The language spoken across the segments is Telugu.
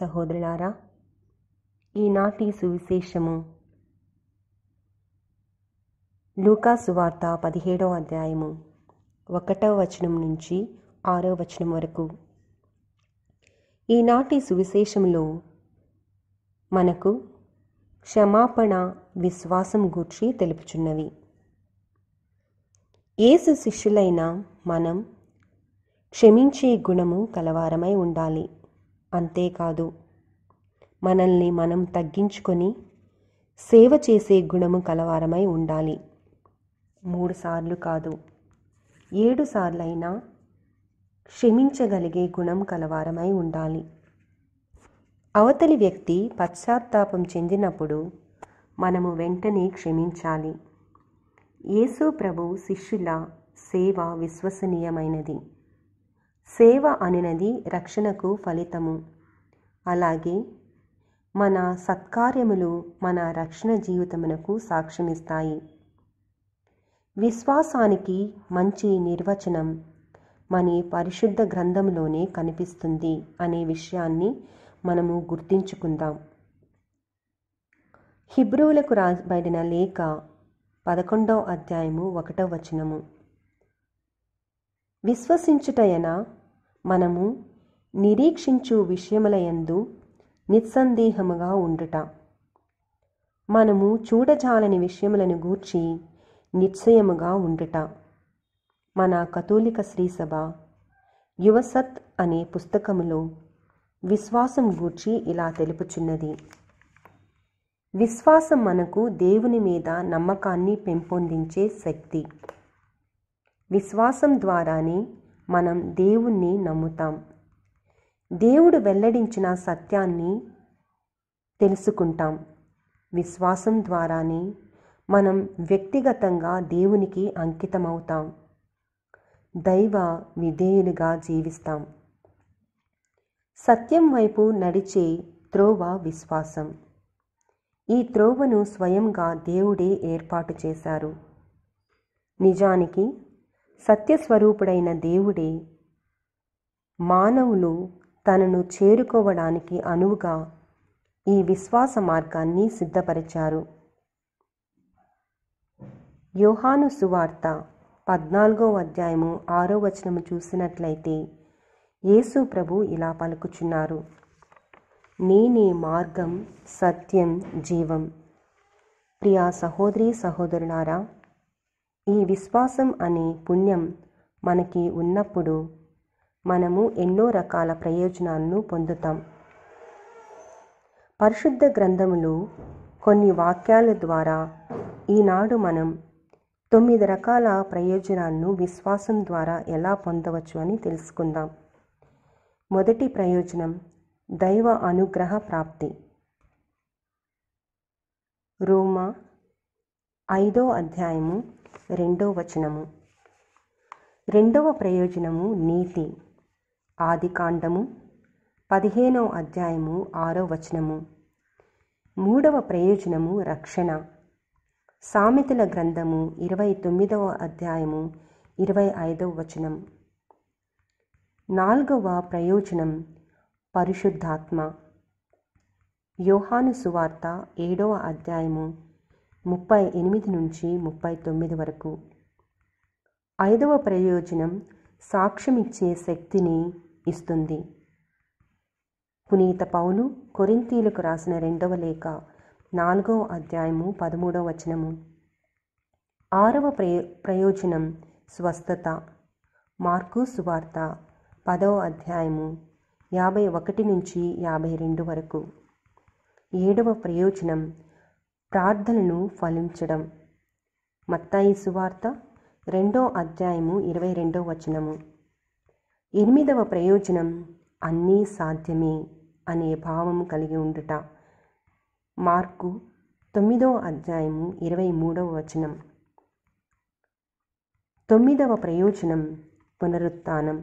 సహోదరులారా ఈనాటి సువిశేషము సువార్త పదిహేడవ అధ్యాయము ఒకటవ వచనం నుంచి ఆరో వచనం వరకు ఈనాటి సువిశేషంలో మనకు క్షమాపణ విశ్వాసం గూర్చి తెలుపుచున్నవి ఏసు శిష్యులైన మనం క్షమించే గుణము కలవారమై ఉండాలి అంతేకాదు మనల్ని మనం తగ్గించుకొని సేవ చేసే గుణము కలవారమై ఉండాలి మూడు సార్లు కాదు ఏడు సార్లైనా క్షమించగలిగే గుణం కలవారమై ఉండాలి అవతలి వ్యక్తి పశ్చాత్తాపం చెందినప్పుడు మనము వెంటనే క్షమించాలి యేసు ప్రభు శిష్యుల సేవ విశ్వసనీయమైనది సేవ అనినది రక్షణకు ఫలితము అలాగే మన సత్కార్యములు మన రక్షణ జీవితమునకు సాక్ష్యమిస్తాయి విశ్వాసానికి మంచి నిర్వచనం మన పరిశుద్ధ గ్రంథంలోనే కనిపిస్తుంది అనే విషయాన్ని మనము గుర్తించుకుందాం హిబ్రోలకు రాబడిన లేఖ పదకొండవ అధ్యాయము ఒకటవ వచనము విశ్వసించుటయన మనము నిరీక్షించు విషయములయందు నిస్సందేహముగా ఉండుట మనము చూడజాలని విషయములను గూర్చి నిశ్చయముగా ఉండుట మన కథోలిక శ్రీసభ యువసత్ అనే పుస్తకములో విశ్వాసం గూర్చి ఇలా తెలుపుచున్నది విశ్వాసం మనకు దేవుని మీద నమ్మకాన్ని పెంపొందించే శక్తి విశ్వాసం ద్వారానే మనం దేవుణ్ణి నమ్ముతాం దేవుడు వెల్లడించిన సత్యాన్ని తెలుసుకుంటాం విశ్వాసం ద్వారానే మనం వ్యక్తిగతంగా దేవునికి అంకితమవుతాం దైవ విధేయులుగా జీవిస్తాం సత్యం వైపు నడిచే త్రోవ విశ్వాసం ఈ త్రోవను స్వయంగా దేవుడే ఏర్పాటు చేశారు నిజానికి సత్యస్వరూపుడైన దేవుడే మానవులు తనను చేరుకోవడానికి అనువుగా ఈ విశ్వాస మార్గాన్ని సిద్ధపరిచారు యోహాను సువార్త పద్నాలుగో అధ్యాయము ఆరో వచనము చూసినట్లయితే యేసు ప్రభు ఇలా పలుకుచున్నారు నేనే మార్గం సత్యం జీవం ప్రియా సహోదరి సహోదరులారా ఈ విశ్వాసం అనే పుణ్యం మనకి ఉన్నప్పుడు మనము ఎన్నో రకాల ప్రయోజనాలను పొందుతాం పరిశుద్ధ గ్రంథములు కొన్ని వాక్యాల ద్వారా ఈనాడు మనం తొమ్మిది రకాల ప్రయోజనాలను విశ్వాసం ద్వారా ఎలా పొందవచ్చు అని తెలుసుకుందాం మొదటి ప్రయోజనం దైవ అనుగ్రహ ప్రాప్తి రోమా ఐదో అధ్యాయము రెండో వచనము రెండవ ప్రయోజనము నీతి ఆది కాండము పదిహేనవ అధ్యాయము ఆరో వచనము మూడవ ప్రయోజనము రక్షణ సామెతల గ్రంథము ఇరవై తొమ్మిదవ అధ్యాయము ఇరవై ఐదవ వచనం నాలుగవ ప్రయోజనం పరిశుద్ధాత్మ యోహాను సువార్త ఏడవ అధ్యాయము ముప్పై ఎనిమిది నుంచి ముప్పై తొమ్మిది వరకు ఐదవ ప్రయోజనం సాక్ష్యమిచ్చే శక్తిని ఇస్తుంది పునీత పౌలు కొరింతీలకు రాసిన రెండవ లేఖ నాలుగవ అధ్యాయము పదమూడవ వచనము ఆరవ ప్రయోజనం స్వస్థత మార్కు సువార్త పదవ అధ్యాయము యాభై ఒకటి నుంచి యాభై రెండు వరకు ఏడవ ప్రయోజనం ప్రార్థనను ఫలించడం మత్తాయి సువార్త రెండో అధ్యాయము ఇరవై రెండో వచనము ఎనిమిదవ ప్రయోజనం అన్నీ సాధ్యమే అనే భావం కలిగి ఉండుట మార్కు తొమ్మిదవ అధ్యాయము ఇరవై మూడవ వచనం తొమ్మిదవ ప్రయోజనం పునరుత్నం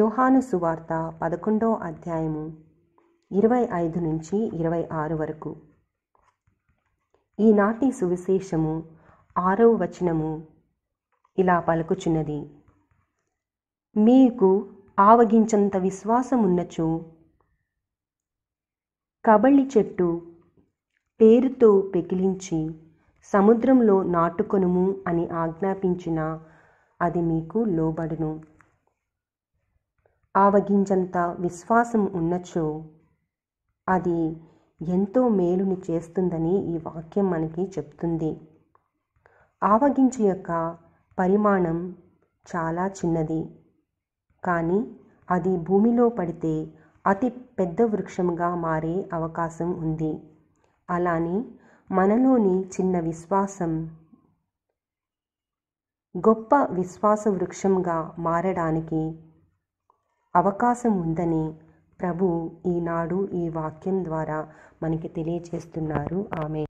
యోహాను సువార్త పదకొండవ అధ్యాయము ఇరవై ఐదు నుంచి ఇరవై ఆరు వరకు ఈనాటి సువిశేషము ఆరవ వచనము ఇలా పలుకుచున్నది మీకు ఆవగించంత విశ్వాసమున్నచు కబళ్ళి చెట్టు పేరుతో పెకిలించి సముద్రంలో నాటుకొనుము అని ఆజ్ఞాపించిన అది మీకు లోబడును ఆవగించంత విశ్వాసం ఉన్నచో అది ఎంతో మేలుని చేస్తుందని ఈ వాక్యం మనకి చెప్తుంది ఆవగింజ యొక్క పరిమాణం చాలా చిన్నది కానీ అది భూమిలో పడితే అతి పెద్ద వృక్షంగా మారే అవకాశం ఉంది అలానే మనలోని చిన్న విశ్వాసం గొప్ప విశ్వాస వృక్షంగా మారడానికి అవకాశం ఉందని ప్రభు ఈనాడు ఈ వాక్యం ద్వారా మనకి తెలియచేస్తున్నారు ఆమె